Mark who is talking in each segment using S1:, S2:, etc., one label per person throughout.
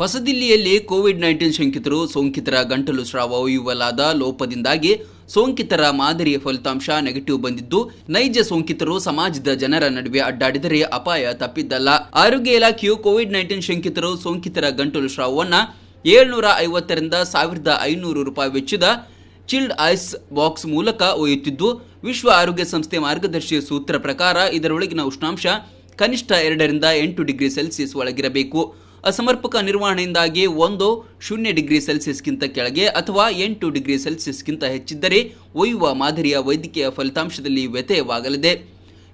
S1: ಹೊಸದಿಲ್ಲಿಯಲ್ಲಿ Covid nineteen ಶಂಕಿತರು ಸೋಂಕಿತರ ಗಂಟಲು ಸ್ರಾವ ಒಯ್ಯುವಲಾದ ಲೋಪದಿಂದಾಗಿ ಸೋಂಕಿತರ ಮಾದರಿಯ ಫಲಿತಾಂಶ ನೆಗೆಟಿವ್ ಬಂದಿದ್ದು ನೈಜ ಸೋಂಕಿತರು ಸಮಾಜದ ಜನರ ನಡುವೆ ಅಡ್ಡಾಡಿದರೆ ಅಪಾಯ ತಪ್ಪಿದ್ದಲ್ಲ ಆರೋಗ್ಯ ಇಲಾಖೆಯು ಕೋವಿಡ್ ನೈನ್ಟೀನ್ ಶಂಕಿತರು ಸೋಂಕಿತರ ಗಂಟಲು ಸ್ರಾವವನ್ನು ಏಳ್ನೂರ ಐವತ್ತರಿಂದ ಸಾವಿರದ ಐನೂರು ರೂಪಾಯಿ ವೆಚ್ಚದ ಚಿಲ್ಡ್ ಐಸ್ ಬಾಕ್ಸ್ ಮೂಲಕ ಒಯ್ಯುತ್ತಿದ್ದು ವಿಶ್ವ ಆರೋಗ್ಯ ಸಂಸ್ಥೆ ಮಾರ್ಗದರ್ಶಿ ಸೂತ್ರ ಪ್ರಕಾರ ಇದರೊಳಗಿನ ಉಷ್ಣಾಂಶ ಕನಿಷ್ಠ ಎರಡರಿಂದ ಎಂಟು ಡಿಗ್ರಿ ಸೆಲ್ಸಿಯಸ್ ಒಳಗಿರಬೇಕು ಅಸಮರ್ಪಕ ನಿರ್ವಹಣೆಯಿಂದಾಗಿ ಒಂದು ಶೂನ್ಯ ಡಿಗ್ರಿ ಸೆಲ್ಸಿಯಸ್ಗಿಂತ ಕೆಳಗೆ ಅಥವಾ ಎಂಟು ಡಿಗ್ರಿ ಸೆಲ್ಸಿಯಸ್ಗಿಂತ ಹೆಚ್ಚಿದ್ದರೆ ಒಯ್ಯುವ ಮಾದರಿಯ ವೈದ್ಯಕೀಯ ಫಲಿತಾಂಶದಲ್ಲಿ ವ್ಯತ್ಯಯವಾಗಲಿದೆ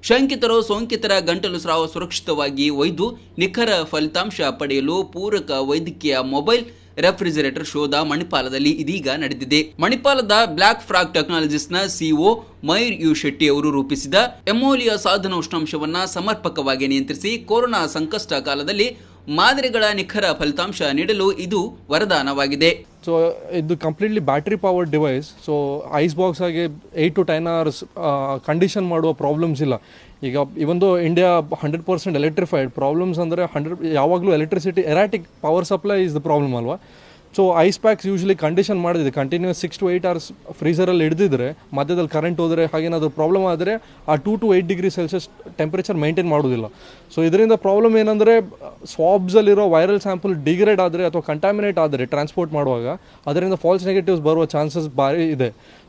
S1: ಶಂಕಿತರು ಸೋಂಕಿತರ ಗಂಟಲು ಸ್ರಾವ ಸುರಕ್ಷಿತವಾಗಿ ಒಯ್ದು ನಿಖರ ಫಲಿತಾಂಶ ಪಡೆಯಲು ಪೂರಕ ವೈದ್ಯಕೀಯ ಮೊಬೈಲ್ ರೆಫ್ರಿಜರೇಟರ್ ಶೋಧ ಮಣಿಪಾಲದಲ್ಲಿ ಇದೀಗ ನಡೆದಿದೆ ಮಣಿಪಾಲದ ಬ್ಲಾಕ್ ಫ್ರಾಗ್ ಟೆಕ್ನಾಲಜಿಸ್ನ ಸಿಒ ಮಯೂರ್ ಯು ಶೆಟ್ಟಿ ಅವರು ರೂಪಿಸಿದ ಎಮೋಲಿಯಾ ಸಾಧನ ಉಷ್ಣಾಂಶವನ್ನು ಸಮರ್ಪಕವಾಗಿ ನಿಯಂತ್ರಿಸಿ ಕೊರೋನಾ ಸಂಕಷ್ಟ ಕಾಲದಲ್ಲಿ ಮಾದರಿಗಳ ನಿಖರ ಫಲಿತಾಂಶ ನೀಡಲು ಇದು ವರದಾನವಾಗಿದೆ
S2: ಸೊ ಇದು completely battery power device so ice box ಆಗಿ eight to ten hours condition ಮಾಡುವ ಪ್ರಾಬ್ಲಮ್ಸ್ ಇಲ್ಲ ಈಗ ಇವೊಂದು India hundred percent electrified problems ಅಂದರೆ ಹಂಡ್ರೆಡ್ ಯಾವಾಗಲೂ electricity erratic power supply is the problem ಅಲ್ವಾ so ice packs usually condition ಮಾಡಿದೆ continuous six to eight hours ಫ್ರೀಸರಲ್ಲಿ ಹಿಡಿದಿದ್ರೆ ಮಧ್ಯದಲ್ಲಿ ಕರೆಂಟ್ ಹೋದರೆ ಹಾಗೇನಾದರೂ ಪ್ರಾಬ್ಲಮ್ ಆದರೆ ಆ two to eight degree Celsius temperature maintain ಮಾಡೋದಿಲ್ಲ ಸೊ ಇದರಿಂದ ಪ್ರಾಬ್ಲಮ್ ಏನಂದರೆ ಸ್ವಾಬ್ಸಲ್ಲಿರೋ ವೈರಲ್ ಸ್ಯಾಂಪಲ್ ಡಿಗ್ರೇಡ್ ಆದರೆ ಅಥವಾ ಕಂಟಾಮಿನೇಟ್ ಆದರೆ ಟ್ರಾನ್ಸ್ಪೋರ್ಟ್ ಮಾಡುವಾಗ ಅದರಿಂದ ಫಾಲ್ಸ್ ನೆಗೆಟಿವ್ಸ್ ಬರುವ ಚಾನ್ಸಸ್ ಭಾರಿ ಇದೆ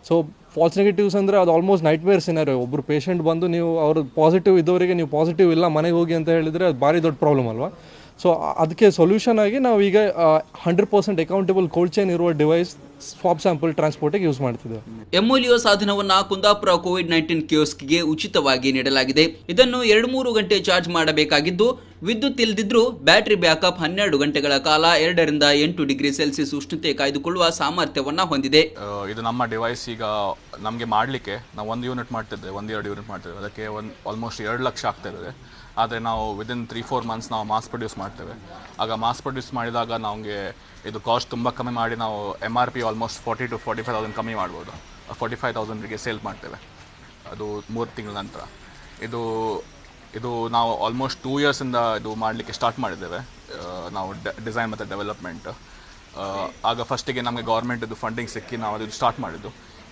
S2: ಸೊ ಫಾಲ್ಸ್ ನೆಗೆಟಿವ್ಸ್ ಅಂದರೆ ಅದು ಆಲ್ಮೋಸ್ಟ್ ನೈಟ್ ವೇರ್ ಸಿನಾರಿಯೋ ಒಬ್ಬರು ಪೇಷಂಟ್ ಬಂದು ನೀವು ಅವ್ರ ಪಾಸಿಟಿವ್ ಇದ್ದವರಿಗೆ ನೀವು ಪಾಸಿಟಿವ್ ಇಲ್ಲ ಮನೆಗೆ ಹೋಗಿ ಅಂತ ಹೇಳಿದರೆ ಅದು ಭಾರಿ ದೊಡ್ಡ ಪ್ರಾಬ್ಲಮ್ ಅಲ್ವಾ ಸೊ ಅದಕ್ಕೆ ಸೊಲ್ಯೂಷನ್ ಆಗಿ ನಾವು ಈಗ hundred percent accountable cold chain ಇರುವ ಡಿವೈಸ್ ಸ್ವಾಪ್ ಸ್ಯಾಂಪಲ್ ಟ್ರಾನ್ಸ್ಪೋರ್ಟಿಗೆ ಯೂಸ್ ಮಾಡ್ತಿದ್ದೇವೆ
S1: ಎಂಒಲಿಒ e ಸಾಧನವನ್ನು ಕುಂದಾಪುರ ಕೋವಿಡ್ ನೈನ್ಟೀನ್ ಕಿಯೋಸ್ಗೆ ಉಚಿತವಾಗಿ ನೀಡಲಾಗಿದೆ ಇದನ್ನು ಎರಡು ಮೂರು ಗಂಟೆ ಚಾರ್ಜ್ ಮಾಡಬೇಕಾಗಿದ್ದು ವಿದ್ಯುತ್ ಇಲ್ಲದಿದ್ರು ಬ್ಯಾಟರಿ ಬ್ಯಾಕಪ್ ಹನ್ನೆರಡು ಗಂಟೆಗಳ ಕಾಲ ಎರಡರಿಂದ ಎಂಟು ಡಿಗ್ರಿ ಸೆಲ್ಸಿಯಸ್ ಉಷ್ಣತೆ ಕಾಯ್ದುಕೊಳ್ಳುವ ಸಾಮರ್ಥ್ಯವನ್ನ ಹೊಂದಿದೆ ಇದು ನಮ್ಮ
S3: ಡಿವೈಸ್ ಈಗ ನಮಗೆ ಮಾಡಲಿಕ್ಕೆ ನಾವು ಒಂದು ಯೂನಿಟ್ ಮಾಡ್ತಿದ್ದೆ ಒಂದು ಎರಡು ಯೂನಿಟ್ ಮಾಡ್ತೇವೆ ಅದಕ್ಕೆ ಒಂದು ಆಲ್ಮೋಸ್ಟ್ ಎರಡು ಲಕ್ಷ ಆಗ್ತಾ ಇರ್ತದೆ ಆದರೆ ನಾವು ವಿದಿನ್ ತ್ರೀ ಫೋರ್ ಮಂತ್ಸ್ ನಾವು ಮಾಸ್ ಪ್ರೊಡ್ಯೂಸ್ ಮಾಡ್ತೇವೆ ಆಗ ಮಾಸ್ ಪ್ರೊಡ್ಯೂಸ್ ಮಾಡಿದಾಗ ನಮಗೆ ಇದು ಕಾಸ್ಟ್ ತುಂಬ ಕಮ್ಮಿ ಮಾಡಿ ನಾವು M R P almost forty to forty five thousand ಕಮ್ಮಿ ಮಾಡ್ಬೋದು ಫಾರ್ಟಿ ಫೈವ್ ತೌಸಂಡಿಗೆ ಸೇಲ್ ಮಾಡ್ತೇವೆ ಅದು ಮೂರು ತಿಂಗಳ ನಂತರ ಇದು ಇದು ನಾವು ಆಲ್ಮೋಸ್ಟ್ ಟೂ ಇಯರ್ಸಿಂದ ಇದು ಮಾಡಲಿಕ್ಕೆ ಸ್ಟಾರ್ಟ್ ಮಾಡಿದ್ದೇವೆ ನಾವು ಡಿಸೈನ್ ಮತ್ತು ಡೆವಲಪ್ಮೆಂಟ್ ಆಗ ಫಸ್ಟಿಗೆ ನಮಗೆ ಗೌರ್ಮೆಂಟ್ ಇದು ಫಂಡಿಂಗ್ ಸಿಕ್ಕಿ ನಾವು ಅದು ಸ್ಟಾರ್ಟ್ ಮಾಡಿದ್ದು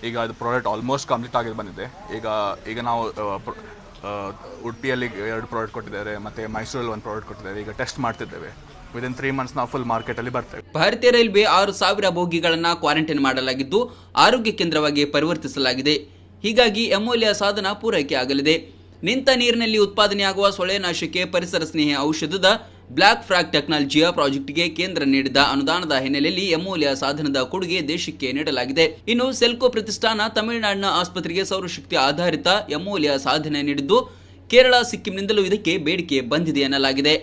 S3: ಈಗ ಅದು ಪ್ರಾಡಕ್ಟ್ ಆಲ್ಮೋಸ್ಟ್ ಕಂಪ್ಲೀಟ್ ಆಗಿ ಬಂದಿದೆ ಈಗ ಈಗ ನಾವು ಉಡುಪಿಯಲ್ಲಿ ಎರಡು ಪ್ರಾಡಕ್ಟ್ ಕೊಟ್ಟಿದ್ದಾರೆ ಮತ್ತು ಮೈಸೂರಲ್ಲಿ ಒಂದು ಪ್ರಾಡಕ್ಟ್ ಕೊಟ್ಟಿದ್ದಾರೆ ಈಗ ಟೆಸ್ಟ್ ಮಾಡ್ತಿದ್ದೇವೆ ವಿದಿನ್ ತ್ರೀ ಮಂತ್ಸ್ ನಾವು
S1: ಫುಲ್ ಮಾರ್ಕೆಟ್ ಅಲ್ಲಿ ಬರ್ತೇವೆ ಭಾರತೀಯ ರೈಲ್ವೆ ಆರು ಸಾವಿರ ಬೋಗಿಗಳನ್ನು ಕ್ವಾರಂಟೈನ್ ಮಾಡಲಾಗಿದ್ದು ಆರೋಗ್ಯ ಕೇಂದ್ರವಾಗಿ ಪರಿವರ್ತಿಸಲಾಗಿದೆ ಹೀಗಾಗಿ ಅಮೂಲ್ಯ ಸಾಧನ ಪೂರೈಕೆ ಆಗಲಿದೆ ನಿಂತ ನೀರಿನಲ್ಲಿ ಉತ್ಪಾದನೆಯಾಗುವ ಸೊಳೆ ನಾಶಕ್ಕೆ ಪರಿಸರ ಸ್ನೇಹಿ ಔಷಧದ ಬ್ಲಾಕ್ ಫ್ರಾಗ್ ಟೆಕ್ನಾಲಜಿಯ ಪ್ರಾಜೆಕ್ಟ್ಗೆ ಕೇಂದ್ರ ನೀಡಿದ ಅನುದಾನದ ಹಿನ್ನೆಲೆಯಲ್ಲಿ ಅಮೂಲ್ಯ ಸಾಧನದ ಕೊಡುಗೆ ದೇಶಕ್ಕೆ ನೀಡಲಾಗಿದೆ ಇನ್ನು ಸೆಲ್ಕೋ ಪ್ರತಿಷ್ಠಾನ ತಮಿಳುನಾಡಿನ ಆಸ್ಪತ್ರೆಗೆ ಸೌರಶಕ್ತಿ ಆಧಾರಿತ ಅಮೂಲ್ಯ ಸಾಧನೆ ನೀಡಿದ್ದು ಕೇರಳ ಸಿಕ್ಕಿಂನಿಂದಲೂ ಇದಕ್ಕೆ ಬೇಡಿಕೆ ಬಂದಿದೆ ಎನ್ನಲಾಗಿದೆ